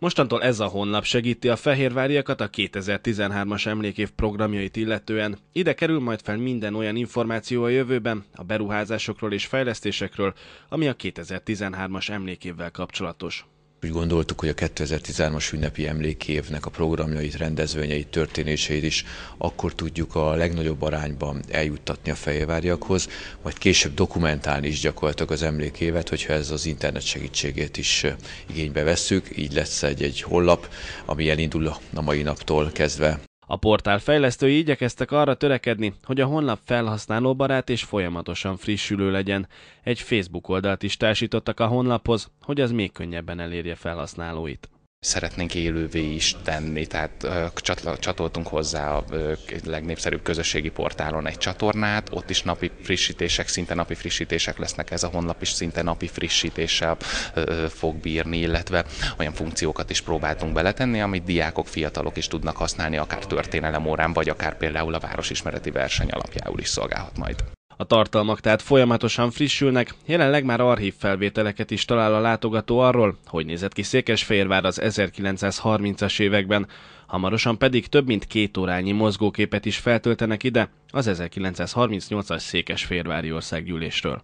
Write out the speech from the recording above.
Mostantól ez a honlap segíti a fehérváriakat a 2013-as emlékév programjait illetően. Ide kerül majd fel minden olyan információ a jövőben, a beruházásokról és fejlesztésekről, ami a 2013-as emlékévvel kapcsolatos. Úgy gondoltuk, hogy a 2013-as ünnepi emlékévnek a programjait, rendezvényeit, történéseit is akkor tudjuk a legnagyobb arányban eljuttatni a fejváriakhoz, majd később dokumentálni is gyakorlatilag az emlékévet, hogyha ez az internet segítségét is igénybe vesszük. Így lesz egy, egy hollap, ami elindul a mai naptól kezdve a portál fejlesztői igyekeztek arra törekedni, hogy a honlap felhasználóbarát és folyamatosan frissülő legyen. Egy Facebook oldalt is társítottak a honlaphoz, hogy az még könnyebben elérje felhasználóit szeretnénk élővé is tenni, tehát csatoltunk hozzá a legnépszerűbb közösségi portálon egy csatornát, ott is napi frissítések, szinte napi frissítések lesznek, ez a honlap is szinte napi frissítéssel fog bírni, illetve olyan funkciókat is próbáltunk beletenni, amit diákok, fiatalok is tudnak használni, akár történelem órán, vagy akár például a városismereti verseny alapjául is szolgálhat majd. A tartalmak tehát folyamatosan frissülnek, jelenleg már archív felvételeket is talál a látogató arról, hogy nézett ki Székesfehérvár az 1930-as években, hamarosan pedig több mint két órányi mozgóképet is feltöltenek ide az 1938-as Székesfehérvári Országgyűlésről.